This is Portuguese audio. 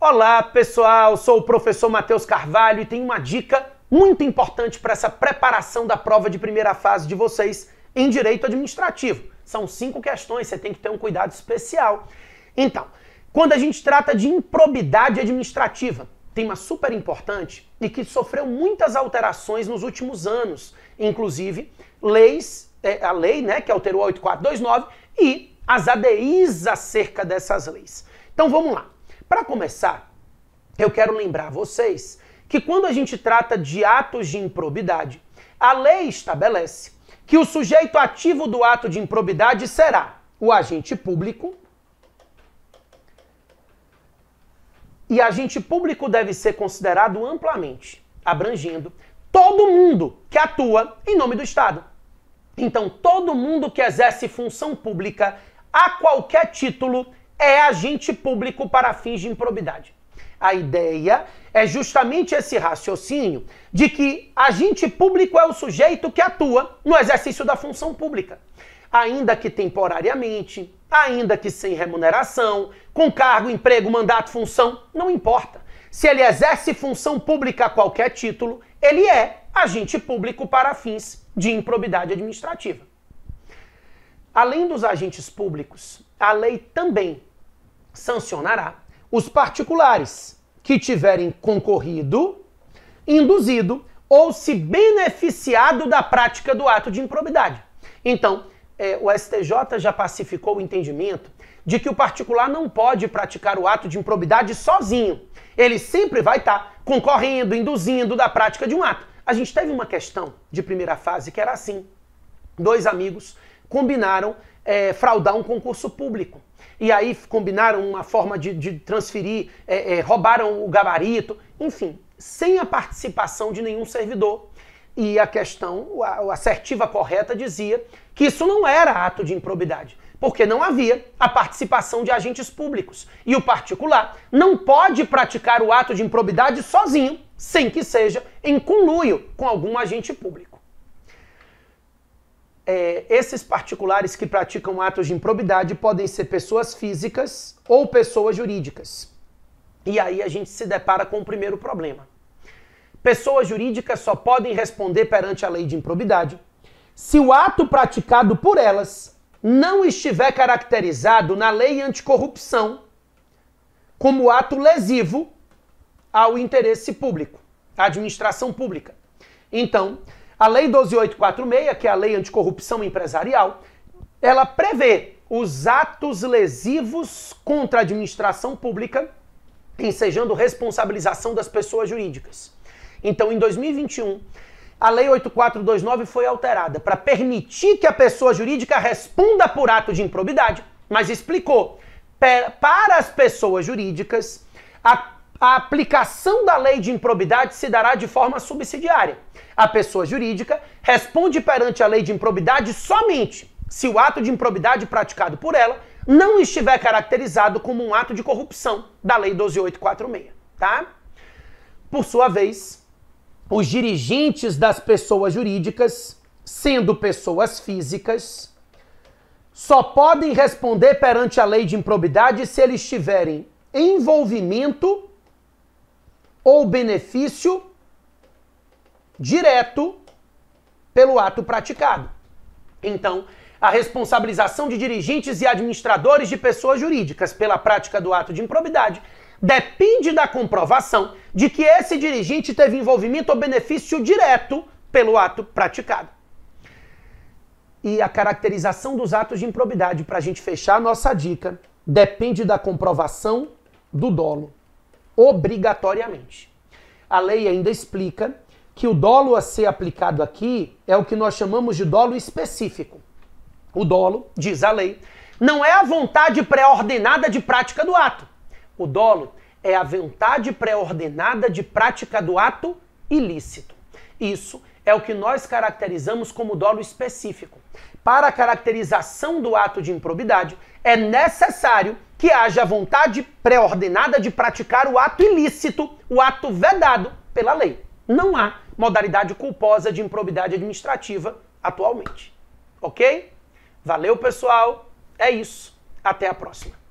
Olá, pessoal. Sou o professor Matheus Carvalho e tenho uma dica muito importante para essa preparação da prova de primeira fase de vocês em direito administrativo. São cinco questões, você tem que ter um cuidado especial. Então, quando a gente trata de improbidade administrativa, tema super importante e que sofreu muitas alterações nos últimos anos, inclusive leis, é, a lei, né, que alterou 8429 e as ADIs acerca dessas leis. Então vamos lá. Para começar, eu quero lembrar vocês que quando a gente trata de atos de improbidade, a lei estabelece que o sujeito ativo do ato de improbidade será o agente público. E agente público deve ser considerado amplamente, abrangendo todo mundo que atua em nome do Estado. Então, todo mundo que exerce função pública a qualquer título é agente público para fins de improbidade. A ideia é justamente esse raciocínio de que agente público é o sujeito que atua no exercício da função pública, ainda que temporariamente, ainda que sem remuneração, com cargo, emprego, mandato, função, não importa. Se ele exerce função pública a qualquer título, ele é agente público para fins de improbidade administrativa. Além dos agentes públicos, a lei também sancionará os particulares que tiverem concorrido, induzido ou se beneficiado da prática do ato de improbidade. Então, é, o STJ já pacificou o entendimento de que o particular não pode praticar o ato de improbidade sozinho. Ele sempre vai estar tá concorrendo, induzindo da prática de um ato. A gente teve uma questão de primeira fase que era assim: dois amigos combinaram é, fraudar um concurso público. E aí combinaram uma forma de, de transferir, é, é, roubaram o gabarito, enfim, sem a participação de nenhum servidor. E a questão, a, a assertiva correta dizia que isso não era ato de improbidade, porque não havia a participação de agentes públicos. E o particular não pode praticar o ato de improbidade sozinho, sem que seja em conluio com algum agente público é, esses particulares que praticam atos de improbidade podem ser pessoas físicas ou pessoas jurídicas. E aí a gente se depara com o primeiro problema. Pessoas jurídicas só podem responder perante a lei de improbidade se o ato praticado por elas não estiver caracterizado na lei anticorrupção como ato lesivo ao interesse público, à administração pública. Então, a Lei 12846, que é a Lei Anticorrupção Empresarial, ela prevê os atos lesivos contra a administração pública, ensejando responsabilização das pessoas jurídicas. Então, em 2021, a Lei 8429 foi alterada para permitir que a pessoa jurídica responda por ato de improbidade, mas explicou para as pessoas jurídicas a a aplicação da lei de improbidade se dará de forma subsidiária. A pessoa jurídica responde perante a lei de improbidade somente se o ato de improbidade praticado por ela não estiver caracterizado como um ato de corrupção da lei 12846, tá? Por sua vez, os dirigentes das pessoas jurídicas, sendo pessoas físicas, só podem responder perante a lei de improbidade se eles tiverem envolvimento ou benefício direto pelo ato praticado. Então, a responsabilização de dirigentes e administradores de pessoas jurídicas pela prática do ato de improbidade depende da comprovação de que esse dirigente teve envolvimento ou benefício direto pelo ato praticado. E a caracterização dos atos de improbidade, para a gente fechar a nossa dica, depende da comprovação do dolo obrigatoriamente. A lei ainda explica que o dolo a ser aplicado aqui é o que nós chamamos de dolo específico. O dolo, diz a lei, não é a vontade pré-ordenada de prática do ato. O dolo é a vontade pré-ordenada de prática do ato ilícito. Isso é o que nós caracterizamos como dolo específico. Para a caracterização do ato de improbidade, é necessário que haja vontade pré-ordenada de praticar o ato ilícito, o ato vedado pela lei. Não há modalidade culposa de improbidade administrativa atualmente. Ok? Valeu, pessoal. É isso. Até a próxima.